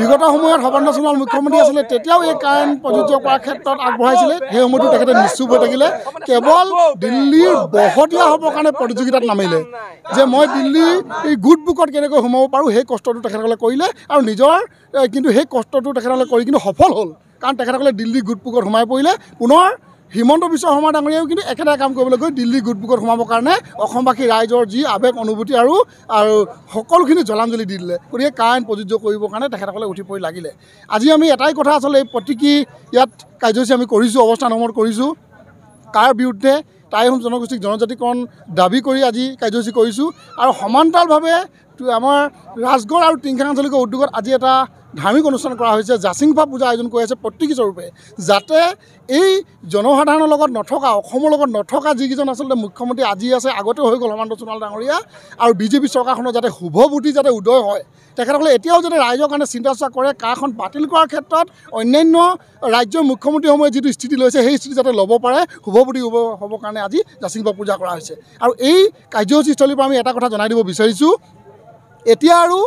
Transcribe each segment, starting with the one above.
বিগত সময়ত সৰ্বানন্দ সোণোৱাল মুখ্যমন্ত্ৰী আছিলে তেতিয়াও এই কাৰেণ্ট প্ৰযোজ্য কৰাৰ ক্ষেত্ৰত আগবঢ়াইছিলে সেই সময়তো তেখেতে নিশ্চুপ হৈ থাকিলে কেৱল দিল্লীৰ বহতীয়া হ'বৰ কাৰণে প্ৰতিযোগিতাত নামিলে যে মই দিল্লীৰ এই গুড বুকত কেনেকৈ সোমাব পাৰোঁ সেই কষ্টটো তেখেতসকলে কৰিলে আৰু নিজৰ কিন্তু সেই কষ্টটো তেখেতসকলে কৰি কিন্তু সফল হ'ল কাৰণ তেখেতসকলে দিল্লী গুট পুকত সোমাই পৰিলে পুনৰ হিমন্ত বিশ্ব শৰ্মা ডাঙৰীয়াও কিন্তু একেটাই কাম কৰিবলৈ গৈ দিল্লী গুট বুকত সোমাবৰ কাৰণে অসমবাসী ৰাইজৰ যি আৱেগ অনুভূতি আৰু আৰু সকলোখিনি জলাঞ্জলি দি দিলে গতিকে আইন প্ৰযোজ্য কৰিবৰ কাৰণে তেখেতসকলে উঠি পৰি লাগিলে আজি আমি এটাই কথা আচলতে এই প্ৰতীকী ইয়াত কাৰ্যসূচী আমি কৰিছোঁ অৱস্থান অমৰ কৰিছোঁ কাৰ বিৰুদ্ধে টাই আহোম জনগোষ্ঠীক জনজাতিকৰণ দাবী কৰি আজি কাৰ্যসূচী কৰিছোঁ আৰু সমান্তৰালভাৱে আমাৰ ৰাজগড় আৰু টিংখাং আঞ্চলিক উদ্যোগত আজি এটা ধাৰ্মিক অনুষ্ঠান কৰা হৈছে জাচিংফা পূজা আয়োজন কৰি আছে প্ৰত্যেকস্বৰূপে যাতে এই জনসাধাৰণৰ লগত নথকা অসমৰ লগত নথকা যিকেইজন আচলতে মুখ্যমন্ত্ৰী আজি আছে আগতে হৈ গ'ল হেমন্ত সোণোৱাল ডাঙৰীয়া আৰু বিজেপি চৰকাৰখনৰ যাতে শুভবুটি যাতে উদয় হয় তেখেতসকলে এতিয়াও যাতে ৰাইজৰ কাৰণে চিন্তা চৰ্চা কৰে কাৰখন বাতিল কৰাৰ ক্ষেত্ৰত অন্যান্য ৰাজ্যৰ মুখ্যমন্ত্ৰীসমূহে যিটো স্থিতি লৈছে সেই স্থিতি যাতে ল'ব পাৰে শুভবুটি হ'বৰ কাৰণে আজি জাচিংফা পূজা কৰা হৈছে আৰু এই কাৰ্যসূচীস্থলীৰ পৰা আমি এটা কথা জনাই দিব বিচাৰিছোঁ এতিয়া আৰু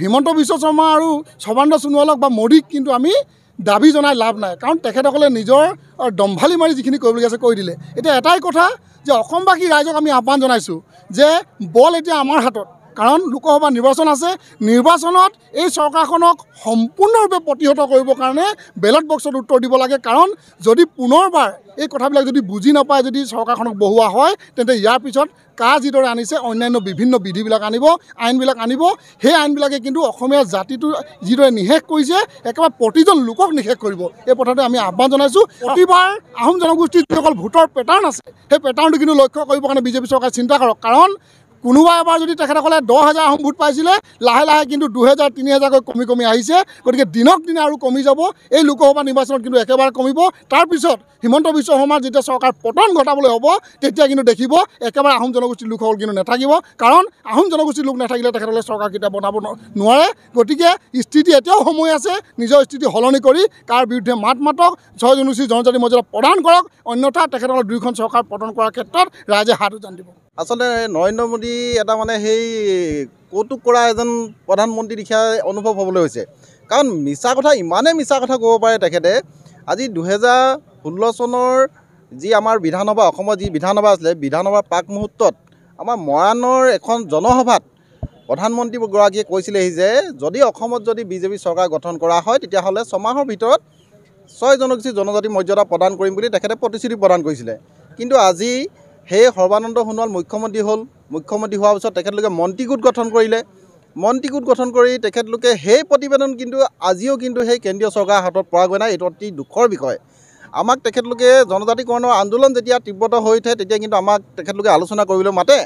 হিমন্ত বিশ্ব শৰ্মা আৰু সৰ্বানন্দ সোণোৱালক বা মোদীক কিন্তু আমি দাবী জনাই লাভ নাই কাৰণ তেখেতসকলে নিজৰ দম্ভালি মাৰি যিখিনি কৰিবলগীয়া আছে কৈ দিলে এতিয়া এটাই কথা যে অসমবাসী ৰাইজক আমি আহ্বান জনাইছোঁ যে বল এতিয়া আমাৰ হাতত কাৰণ লোকসভা নিৰ্বাচন আছে নিৰ্বাচনত এই চৰকাৰখনক সম্পূৰ্ণৰূপে প্ৰতিহত কৰিবৰ কাৰণে বেলট বক্সত উত্তৰ দিব লাগে কাৰণ যদি পুনৰবাৰ এই কথাবিলাক যদি বুজি নাপায় যদি চৰকাৰখনক বহোৱা হয় তেন্তে ইয়াৰ পিছত কা যিদৰে আনিছে অন্যান্য বিভিন্ন বিধিবিলাক আনিব আইনবিলাক আনিব সেই আইনবিলাকে কিন্তু অসমীয়া জাতিটো যিদৰে নিশেষ কৰিছে একেবাৰে প্ৰতিজন লোকক নিশেষ কৰিব এই কথাটো আমি আহ্বান জনাইছোঁ প্ৰতিবাৰ আহোম জনগোষ্ঠীৰ যিসকল ভোটৰ পেটাৰ্ণ আছে সেই পেটাৰ্ণটো কিন্তু লক্ষ্য কৰিবৰ কাৰণে বিজেপি চৰকাৰে চিন্তা কৰক কাৰণ কোনোবা এবাৰ যদি তেখেতসকলে দহ হাজাৰ আহোম ভোট পাইছিলে লাহে লাহে কিন্তু দুহেজাৰ তিনি হেজাৰকৈ কমি কমি আহিছে গতিকে দিনক দিনে আৰু কমি যাব এই লোকসভা নিৰ্বাচনত কিন্তু একেবাৰে কমিব তাৰপিছত হিমন্ত বিশ্ব শৰ্মাৰ যেতিয়া চৰকাৰ পতন ঘটাবলৈ হ'ব তেতিয়া কিন্তু দেখিব একেবাৰে আহোম জনগোষ্ঠীৰ লোকসকল কিন্তু নাথাকিব কাৰণ আহোম জনগোষ্ঠীৰ লোক নাথাকিলে তেখেতসকলে চৰকাৰ কেতিয়া বনাব নোৱাৰে গতিকে স্থিতি এতিয়াও সময় আছে নিজৰ স্থিতি সলনি কৰি কাৰ বিৰুদ্ধে মাত মাতক ছয় জনগোষ্ঠী জনজাতি মৰ্যাদা প্ৰদান কৰক অন্যথা তেখেতসকলৰ দুয়োখন চৰকাৰ পতন কৰাৰ ক্ষেত্ৰত ৰাইজে হাত উজান দিব আচলতে নৰেন্দ্ৰ মোদী এটা মানে সেই কৌতুক কৰা এজন প্ৰধানমন্ত্ৰী লিখিয়া অনুভৱ হ'বলৈ হৈছে কাৰণ মিছা কথা ইমানেই মিছা কথা ক'ব পাৰে তেখেতে আজি দুহেজাৰ ষোল্ল চনৰ যি আমাৰ বিধানসভা অসমৰ যি বিধানসভা আছিলে বিধানসভাৰ প্ৰাক মুহূৰ্তত আমাৰ মৰাণৰ এখন জনসভাত প্ৰধানমন্ত্ৰীগৰাকীয়ে কৈছিলেহি যে যদি অসমত যদি বিজেপি চৰকাৰ গঠন কৰা হয় তেতিয়াহ'লে ছমাহৰ ভিতৰত ছয় জনগোষ্ঠী জনজাতি মৰ্যাদা প্ৰদান কৰিম বুলি তেখেতে প্ৰতিশ্ৰুতি প্ৰদান কৰিছিলে কিন্তু আজি সেই সৰ্বানন্দ সোণোৱাল মুখ্যমন্ত্ৰী হ'ল মুখ্যমন্ত্ৰী হোৱাৰ পিছত তেখেতলোকে মন্ত্ৰী গোট গঠন কৰিলে মন্ত্ৰী গোট গঠন কৰি তেখেতলোকে সেই প্ৰতিবেদন কিন্তু আজিও কিন্তু সেই কেন্দ্ৰীয় চৰকাৰৰ হাতত পৰাগৈ নাই এইটো অতি দুখৰ বিষয় আমাক তেখেতলোকে জনজাতিকৰণৰ আন্দোলন যেতিয়া তীব্ৰতৰ হৈ উঠে তেতিয়া কিন্তু আমাক তেখেতলোকে আলোচনা কৰিবলৈ মাতে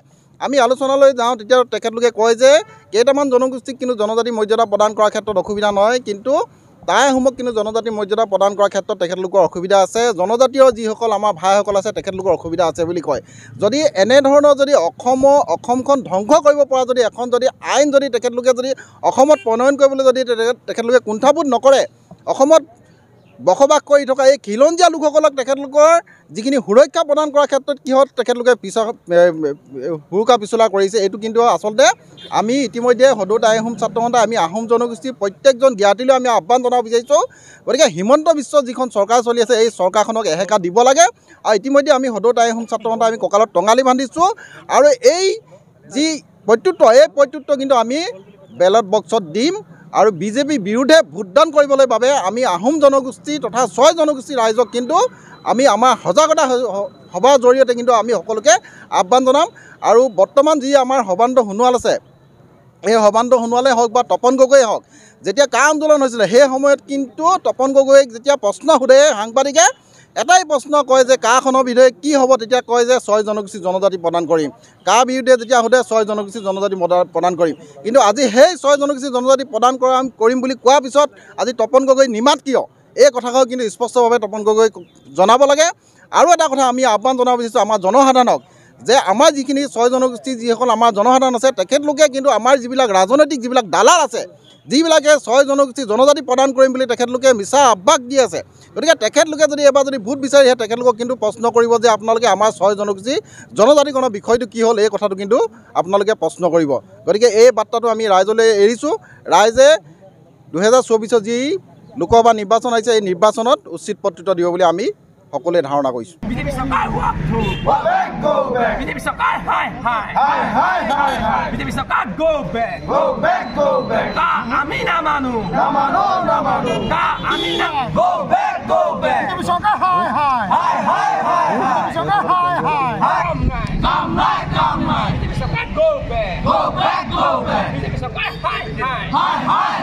আমি আলোচনালৈ যাওঁ তেতিয়া তেখেতলোকে কয় যে কেইটামান জনগোষ্ঠীক কিন্তু জনজাতি মৰ্যাদা প্ৰদান কৰাৰ ক্ষেত্ৰত অসুবিধা নহয় কিন্তু টাই কিন্তু জনজাতি মৰ্যাদা প্ৰদান কৰাৰ ক্ষেত্ৰত তেখেতলোকৰ অসুবিধা আছে জনজাতীয় যিসকল আমাৰ ভাইসকল আছে তেখেতলোকৰ অসুবিধা আছে বুলি কয় যদি এনেধৰণৰ যদি অসমৰ অসমখন ধ্বংস কৰিব পৰা যদি এখন যদি আইন যদি তেখেতলোকে যদি অসমত প্ৰণয়ন কৰিবলৈ যদি তেখেতলোকে কুণ্ঠাবোধ নকৰে অসমত বসবাস কৰি থকা এই খিলঞ্জীয়া লোকসকলক তেখেতলোকৰ যিখিনি সুৰক্ষা প্ৰদান কৰাৰ ক্ষেত্ৰত কিহত তেখেতলোকে পিছ সুৰুকা পিছলা কৰিছে এইটো কিন্তু আচলতে আমি ইতিমধ্যে সদৌ আই আহোম ছাত্ৰ সন্থা আমি আহোম জনগোষ্ঠীৰ প্ৰত্যেকজন জ্ঞাতিলৈ আমি আহ্বান জনাব বিচাৰিছোঁ গতিকে হিমন্ত বিশ্ব যিখন চৰকাৰ চলি আছে এই চৰকাৰখনক এহেকা দিব লাগে আৰু ইতিমধ্যে আমি সদৌ আই আহোম ছাত্ৰ সন্থা আমি কঁকালত টঙালি বান্ধিছোঁ আৰু এই যি প্ৰত্যুত্তৰ এই প্ৰত্যুত্তৰ কিন্তু আমি বেলট বক্সত দিম আৰু বিজেপিৰ বিৰুদ্ধে ভোটদান কৰিবলৈ বাবে আমি আহোম জনগোষ্ঠী তথা ছয় জনগোষ্ঠীৰ ৰাইজক কিন্তু আমি আমাৰ সজাগতা সভাৰ জৰিয়তে কিন্তু আমি সকলোকে আহ্বান জনাম আৰু বৰ্তমান যি আমাৰ সভান্ত সোণোৱাল আছে সেই সভান্ত সোণোৱালেই হওক বা তপন গগৈয়ে হওক যেতিয়া কা আন্দোলন হৈছিলে সেই সময়ত কিন্তু তপন গগৈক যেতিয়া প্ৰশ্ন সোধে সাংবাদিকে এটাই প্ৰশ্ন কয় যে কাখনৰ বিৰুদ্ধে কি হ'ব তেতিয়া কয় যে ছয় জনগোষ্ঠী জনজাতি প্ৰদান কৰিম কাৰ বিৰুদ্ধে যেতিয়া সোধে ছয় জনগোষ্ঠী জনজাতি প্ৰদান কৰিম কিন্তু আজি সেই ছয় জনগোষ্ঠী জনজাতি প্ৰদান কৰা কৰিম বুলি কোৱাৰ পিছত আজি তপন গগৈ নিমাত কিয় এই কথাষাৰ কিন্তু স্পষ্টভাৱে তপন গগৈক জনাব লাগে আৰু এটা কথা আমি আহ্বান জনাব বিচাৰিছোঁ আমাৰ জনসাধাৰণক যে আমাৰ যিখিনি ছয় জনগোষ্ঠী যিসকল আমাৰ জনসাধাৰণ আছে তেখেতলোকে কিন্তু আমাৰ যিবিলাক ৰাজনৈতিক যিবিলাক দালাল আছে যিবিলাকে ছয় জনগোষ্ঠী জনজাতি প্ৰদান কৰিম বুলি তেখেতলোকে মিছা আভ্বাস দি আছে গতিকে তেখেতলোকে যদি এবাৰ যদি ভোট বিচাৰিহে তেখেতলোকক কিন্তু প্ৰশ্ন কৰিব যে আপোনালোকে আমাৰ ছয় জনগোষ্ঠী জনজাতিকৰণৰ বিষয়টো কি হ'ল এই কথাটো কিন্তু আপোনালোকে প্ৰশ্ন কৰিব গতিকে এই বাৰ্তাটো আমি ৰাইজলৈ এৰিছোঁ ৰাইজে দুহেজাৰ চৌবিছত যি লোকসভা নিৰ্বাচন আহিছে এই নিৰ্বাচনত উচিত প্ৰত্যুত্তৰ দিব বুলি আমি সকলোৱে ধাৰণা কৰিছোঁ Go back, go back. Hi, hi.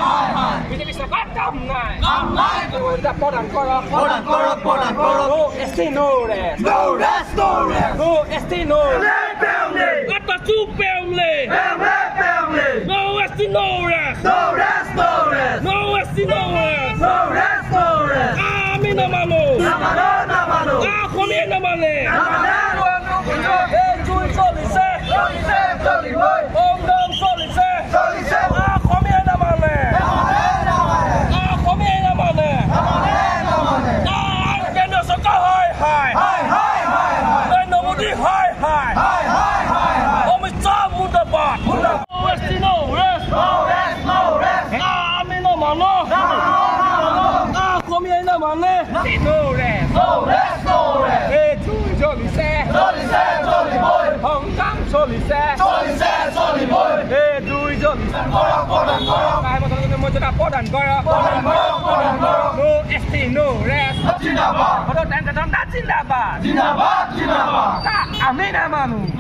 কাম নাই কাম নাই দুটা প্রদান কর প্রদান কর প্রদান কর নো এসটি নো রে নো রেস নো রে নো এসটি নো রে পেউলে গটা সু পেউলে পেউলে পেউলে নো এসটি নো রে নো রেস নো রে নো এসটি নো Tenores. Soles, soles. E tu jolly se. Jolly se, jolly boy. Hong Kong jolly se. Jolly se, jolly boy. E tu jolly se. Kora, kora, kora. Kai mo tolo mo jota podan kora. Podan kora, podan kora. No ST no rest. Jindabad. Hoto tan tan tan jindabad. Jindabad, jindabad. Ta amina manu.